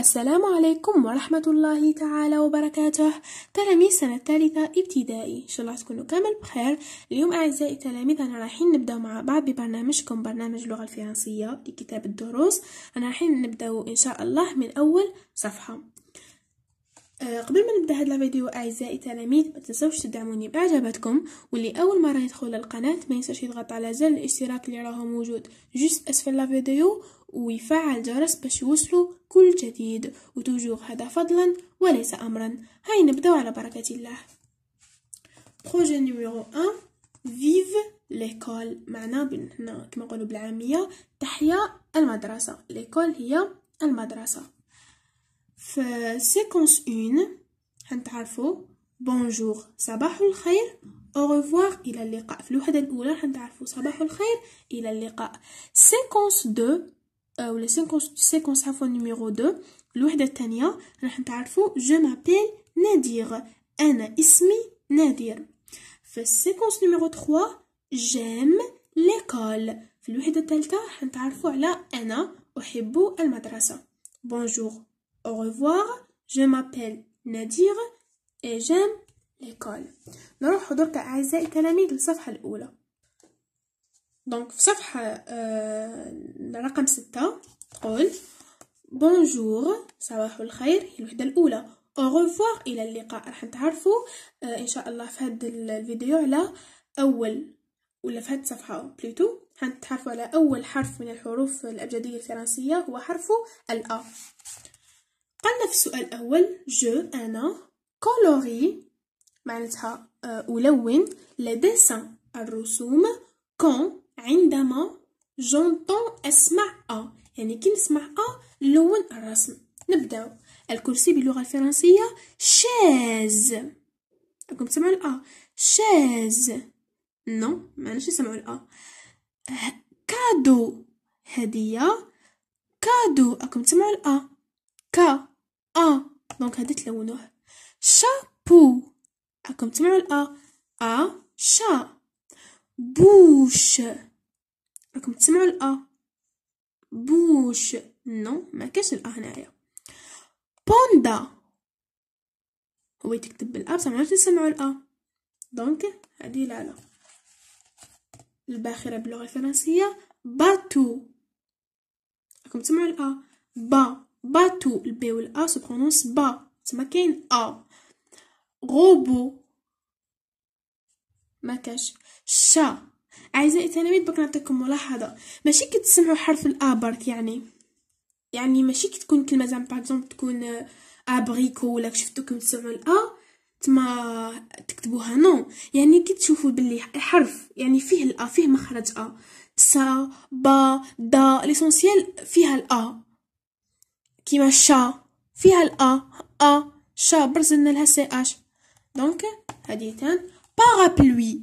السلام عليكم ورحمة الله تعالى وبركاته تلاميذ سنة الثالثة ابتدائي إن شاء الله تكونوا كامل بخير اليوم أعزائي التلاميذ أنا رايحين نبدأ مع بعض ببرنامجكم برنامج اللغة الفرنسية لكتاب الدروس أنا رايحين نبدأ إن شاء الله من أول صفحة آه، قبل ما نبدا هذا الفيديو اعزائي التلاميذ ما تنسوش تدعموني باعجاباتكم واللي اول مره يدخل القناه ما ينساش يضغط على زر الاشتراك اللي راهو موجود جوست اسفل الفيديو ويفعل الجرس باش يوصلوا كل جديد وتوجوه هذا فضلا وليس امرا هاي نبداو على بركه الله بروجي نيميرو 1 فيف ليكول معنا كما نقولوا بالعاميه تحيا المدرسه ليكول هي المدرسه في سيكونس اون حنتعرفو بونجور صباح الخير او ريفوار الى اللقاء في الوحده الاولى حنتعرفو صباح الخير الى اللقاء سيكونس دو ولا سيكونس سيكونس عفوا نيميرو دو الوحده الثانيه راح نتعرفو جو مابيل نادير انا اسمي نادير في السيكونس نيميرو 3 جيم ليكول في الوحده الثالثه حنتعرفو على انا احب المدرسه بونجور Au revoir, je m'appelle نادير et j'aime l'école. نروح حضرتك أعزائي التلاميذ للصفحة الأولى. Donc في صفحة آه، رقم ستة تقول بونجور صباح الخير هي الوحدة الأولى أو ريفوار إلى اللقاء راح نتعرفوا آه، إن شاء الله في هاد الفيديو على أول ولا في هاد الصفحة بليتو راح نتعرفوا على أول حرف من الحروف الأبجدية الفرنسية هو حرف الأ قالنا في السؤال الأول جو أنا كولوري معناتها آه، ألون لديسان الرسوم كون عندما جونتون أسمع أ يعني كي نسمع أ نلون الرسم نبداو الكرسي باللغة الفرنسية شاز راكم تسمعوا الأ شاز نو معناش نسمعو الأ كادو هدية كادو راكم تسمعوا الأ كا أ أه. دونك هادي تلونوه شابو راكم تسمعوا الأ أ شا بوش راكم تسمعوا الأ بوش نو ما كاش الأ هنايا بوندا هو تكتب بالأ بصح ما عرفتش نسمعوا الأ دونك هادي العلا الباخرة باللغة الفرنسية باتو راكم تسمعوا الأ با باتو البي والأ سو برونونس با تما كاين أ غوبو ما كاش شا أعزائي التلاميذ بك نعطيكم ملاحظة ماشي كي تسمعوا حرف الأ برك يعني يعني ماشي كي تكون كلمة زعما باغ اكزومبل تكون أبغيكو آه، ولا شفتوكم تسمعوا الأ تما تكتبوها نو يعني كي تشوفوا باللي حرف يعني فيه الأ فيه مخرج أ سا با دا ليسونسيال فيها الأ كيما شا فيها الأ أ شا برزلنا لها سي أش دونك هادي تان بارابلوي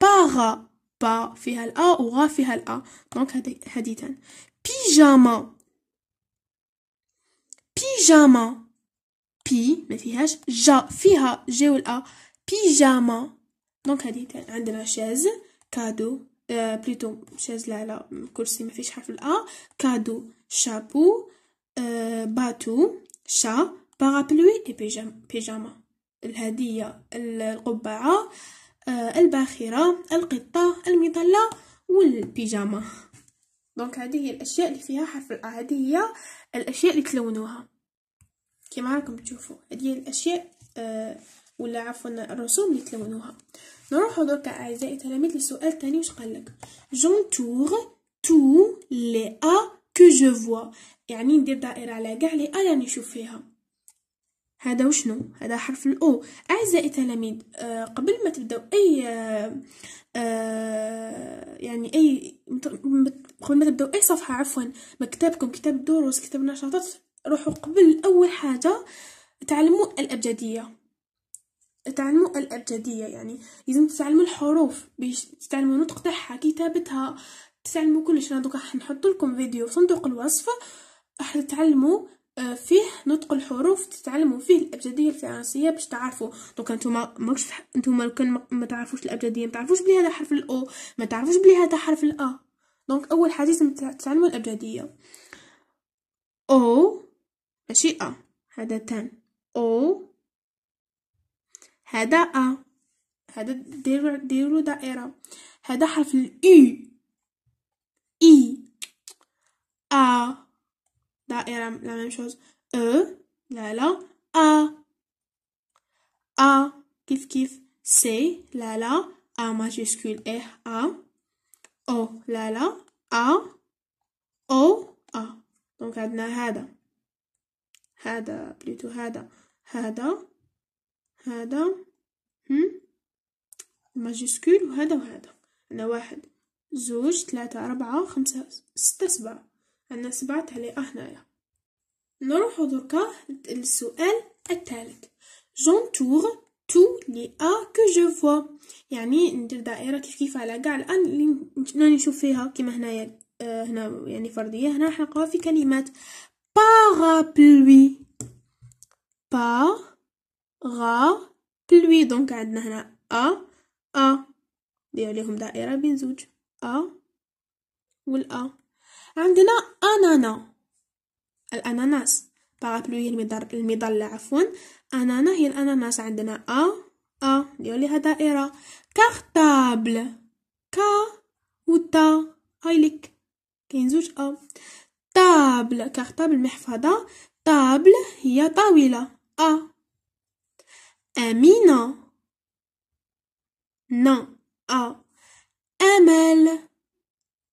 بارا با فيها الأ وغا فيها الأ دونك هادي تان بيجاما بيجاما بي ما فيهاش جا فيها جي والأ بيجاما دونك هادي تان عندنا شاز كادو آه بليتو شاز لا لا كرسي ما فيش حرف الأ كادو شابو آه، باتو شا بارابلوي اي بيجاما الهدية القبعة آه، الباخرة القطة المظلة والبيجاما دونك هذه هي الاشياء اللي فيها حرف الا هذه هي الاشياء اللي تلونوها كما راكم تشوفوا هذه هي الاشياء آه، ولا عفوا الرسوم اللي تلونوها نروحوا درك اعزائي التلاميذ للسؤال الثاني واش قال لك جونتور تو لي ا كو جو فوا يعني ندير دائرة على كاع لي راني نشوف فيها هذا وشنو هذا حرف الاو اعزائي التلاميذ آه قبل ما تبداو اي آه،, آه يعني اي قبل ما تبداو اي صفحه عفوا مكتبكم كتاب الدروس كتاب النشاطات روحوا قبل اول حاجه تعلموا الابجديه تعلموا الابجديه يعني لازم تتعلموا الحروف باش تتعلموا نطق تاعها كتابتها تتعلموا كلش انا دوكا حنحط لكم فيديو في صندوق الوصف راح تتعلموا آه، فيه نطق الحروف تتعلموا فيه الابجديه الفرنسيه باش تعرفوا دوكا نتوما ماكش نتوما كان ما تعرفوش الابجديه ما تعرفوش بلي هذا حرف الاو ما تعرفوش بلي هذا حرف الا دونك اول حاجه لازم تتعلموا الابجديه او ماشي ا هذا تان او هذا ا هذا ديروا ديروا دائره هذا حرف الاي I. A. دائرة la même chose. E. لا لا. A. A. كيف كيف. C. لا لا. A majuscule R. A. O. لا لا. A. O. A. دونك عندنا هذا. هذا بلوتو هذا. هذا. هذا. هم؟ ماجيسكول وهذا وهذا. عندنا واحد. زوج ثلاثة أربعة خمسة ستة سبعة عندنا سبعة تعليقة هنايا نروحو دركا للسؤال الثالث جونتور تو لي ا كو جو فوا يعني ندير دائره كيف كيف على كاع الان اللي نشوف فيها كيما هنايا آه، هنا يعني فرديه هنا راح نلقاوها في كلمات بارابلوي بلوي دونك عندنا هنا ا ا ديروا ليهم دائره بين زوج أ والأ عندنا أنانا الأناناس المضر المظلة عفوا أنانا هي الأناناس عندنا أ أ ديروا ليها دائرة كارتابل كا وتا هاي ليك كاين زوج أ طابل كارتابل محفظة طابل هي طاولة أ أمينة نا أ العمل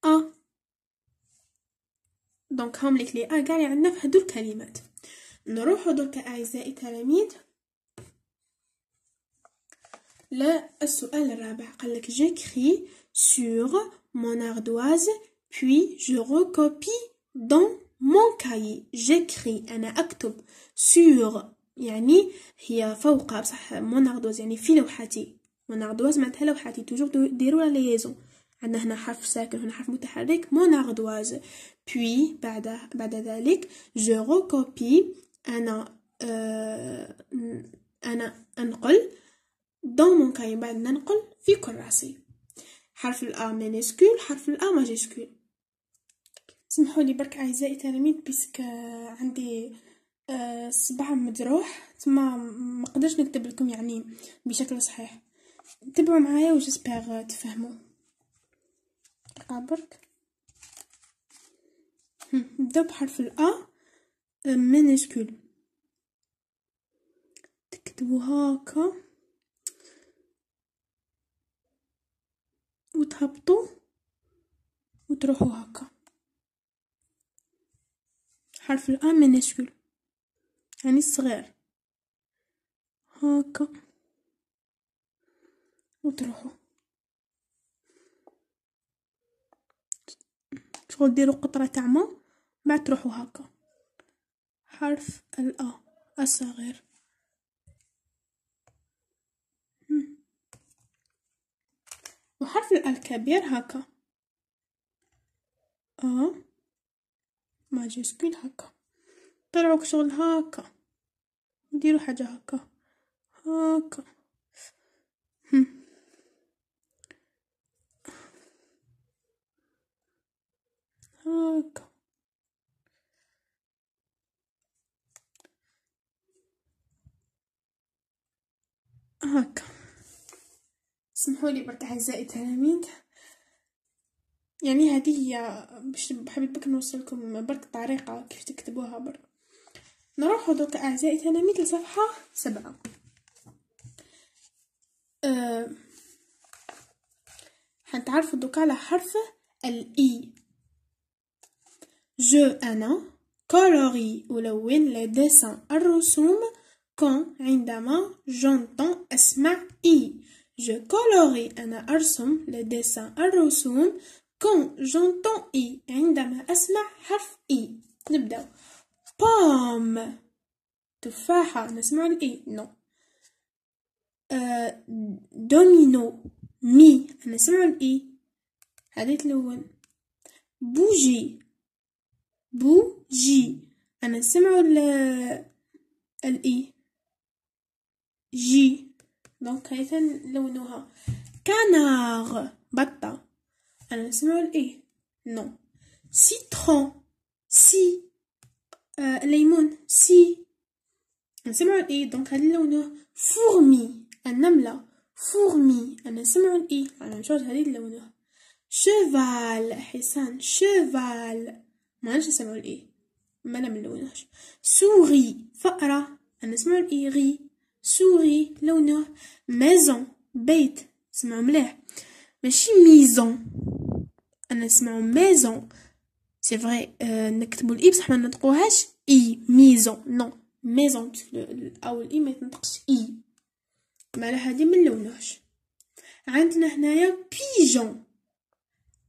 أ دونك هم لك لي أ قال عندنا في هدول الكلمات نروحوا درك أعزائي التلاميذ السؤال الرابع قال لك j'écris مون mon ardoise puis je recopie dans mon cahier أنا أكتب سور يعني هي فوق بصح مون اردواز يعني في لوحتي مون اردواز معناتها لوحتي توجور ديروا لا ليزون عندنا هنا حرف ساكن هنا حرف متحرك مون اردواز بوي بعد بعد ذلك جو روكوبي انا آه انا انقل دون مون كاي بعد ننقل في كراسي حرف الا مينيسكول حرف الا ماجيسكول سمحوا لي برك اعزائي التلاميذ بيسك آه، عندي آه صباع مجروح تما ما نكتب لكم يعني بشكل صحيح تبعوا معايا وجسبر تفهموا أ برك نبداو بحرف الأ مينيسكول تكتبو هاكا وتهبطو وتروحو هاكا حرف الأ مينيسكول يعني الصغير هاكا وتروحو شغل ديروا قطرة تاع ما بعد تروحوا هكا حرف الأ الصغير وحرف الأ الكبير هكا أ ماجيسكول هكا طلعوا شغل هكا نديروا حاجة هكا هكا هاك هكا سمحوا لي برك اعزائي التلاميذ يعني هذه هي باش حبيت برك نوصلكم برك طريقه كيف تكتبوها برك نروحوا دوك اعزائي التلاميذ لصفحه سبعة أه حنتعرفوا دوك على حرف الاي e. جو أنا colori ألون les dessins الرسوم كون عندما j'entends أسمع إي جو colori أنا أرسم les dessins الرسوم كون j'entends إي عندما أسمع حرف إي نبدأ بام تفاحة نسمع الإي نو أه دومينو مي نسمع الإي هذا تلون بوجي بو إيه؟ جي أنا نسمعو ال الإي جي دونك كيف لونها كانار بطة أنا نسمعو الإي نو سيترون سي آه ليمون سي نسمعو الإي دونك هذا لونه فورمي النملة فورمي أنا نسمعو الإي على نشوف هاي لونه شيفال حسان شيفال E. ما عادش نسمعو الاي ما لا منلونهش سوري فأرة نسمعو الاي e. غي سوري لونه مازون بيت سمعو ملاح ماشي ميزون انا نسمعو مازون سي فري أه نكتبو الاي e بصح ما ننطقوهاش اي ميزون نو ميزون او الاي ما تنطقش اي مالا هادي من نلونهش عندنا هنايا بيجون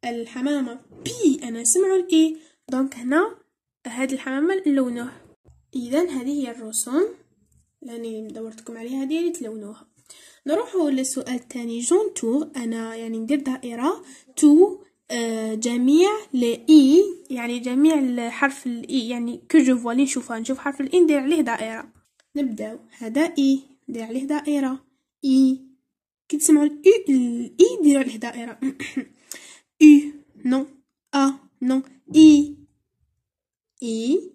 الحمامه بي انا نسمعو الاي دونك هنا هاد الحمامة نلونوه اذا هذه هي الرسوم لاني دورتكم عليها هذه اللي تلونوها نروحوا للسؤال الثاني جون تور انا يعني ندير دائره تو آه، جميع الاي يعني جميع الحرف الاي يعني كو جو فوا نشوفها نشوف حرف الاي ندير عليه دائره نبداو هذا اي ندير عليه دائره اي كي تسمعوا الاي ندير عليه دائره اي نو ا نو إي إي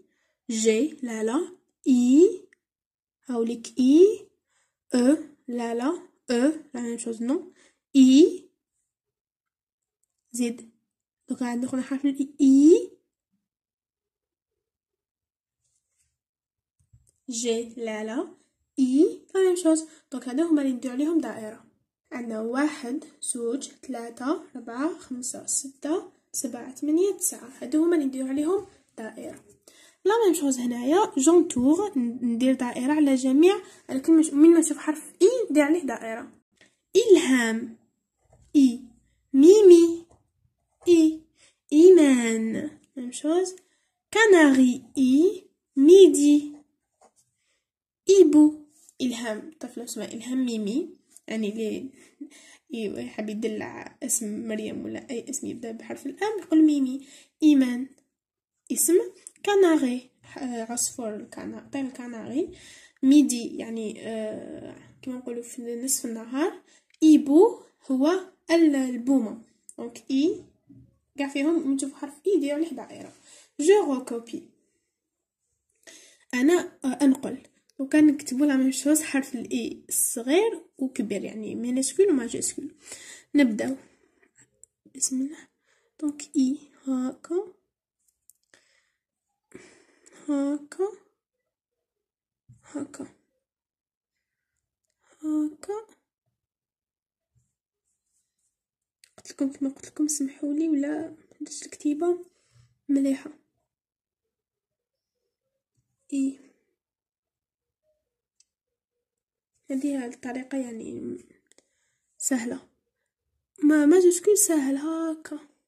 جي لا لا i هوليك إي e لا لا e لا ميم شوز نو إي دونك عندنا خونا حرف الإي إي جي لا لا إي لا ميم شوز دوك هادو هما اللي ندير عليهم دائرة عندنا واحد زوج ثلاثة أربعة خمسة ستة سبعة ثمانية تسعة هادو هما اللي نديرو عليهم دائرة لا ميم شوز هنايا جونتوغ ندير دائرة على جميع الكلمة من ما نشوف حرف اي ندير عليه دائرة إلهام اي ميمي اي إيمان ميم شوز كناري اي ميدي إيبو إلهام طفلة اسمها إلهام ميمي أني لي إيوا يحب يدلع اسم مريم ولا أي اسم يبدأ بحرف الأم يقول ميمي إيمان اسم كناري عصفور الكنا طير الكناري ميدي يعني آه كما نقولوا في نصف النهار إيبو هو البومة دونك إي كاع فيهم نشوف حرف إي ديال الحدائر جو كوبي أنا آه أنقل وكان نكتبو نكتبوا لا ميم شوز حرف الاي صغير وكبير يعني مينيسكول وماجيسكول نبداو بسم الله دونك اي هاكا هاكا هاكا هاكا قلت لكم كما قلت لكم سمحوا لي ولا درت الكتيبه مليحه اي هذه الطريقة يعني سهلة ما ما كل سهل هاكا